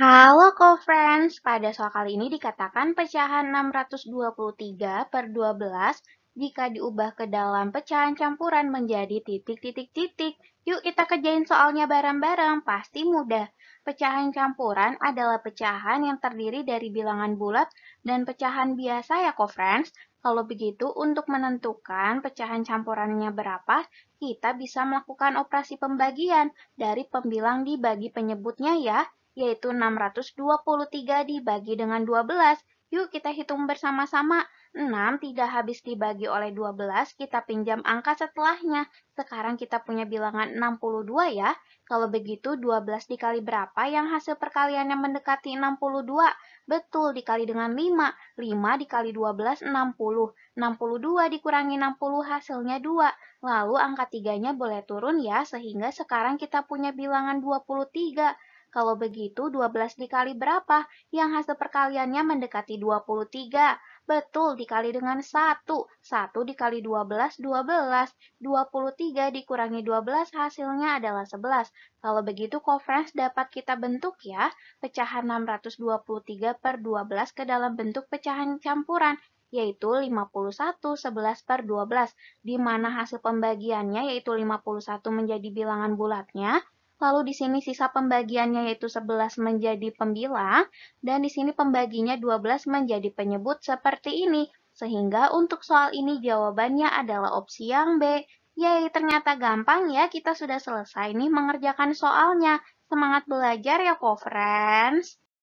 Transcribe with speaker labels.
Speaker 1: Halo co-friends, pada soal kali ini dikatakan pecahan 623 per 12 jika diubah ke dalam pecahan campuran menjadi titik-titik-titik. Yuk kita kerjain soalnya bareng-bareng, pasti mudah. Pecahan campuran adalah pecahan yang terdiri dari bilangan bulat dan pecahan biasa ya co-friends. Kalau begitu, untuk menentukan pecahan campurannya berapa, kita bisa melakukan operasi pembagian dari pembilang dibagi penyebutnya ya yaitu 623 dibagi dengan 12. Yuk kita hitung bersama-sama. 6 tidak habis dibagi oleh 12, kita pinjam angka setelahnya. Sekarang kita punya bilangan 62 ya. Kalau begitu 12 dikali berapa yang hasil perkaliannya mendekati 62? Betul, dikali dengan 5. 5 dikali 12, 60. 62 dikurangi 60 hasilnya 2. Lalu angka 3-nya boleh turun ya, sehingga sekarang kita punya bilangan 23. Kalau begitu 12 dikali berapa? Yang hasil perkaliannya mendekati 23. Betul, dikali dengan 1. 1 dikali 12, 12. 23 dikurangi 12 hasilnya adalah 11. Kalau begitu kofrens dapat kita bentuk ya, pecahan 623 per 12 ke dalam bentuk pecahan campuran yaitu 51 11 per 12, di mana hasil pembagiannya yaitu 51 menjadi bilangan bulatnya, Lalu di sini sisa pembagiannya yaitu 11 menjadi pembilang dan di sini pembaginya 12 menjadi penyebut seperti ini. Sehingga untuk soal ini jawabannya adalah opsi yang B. Yay, ternyata gampang ya kita sudah selesai nih mengerjakan soalnya. Semangat belajar ya, co-friends!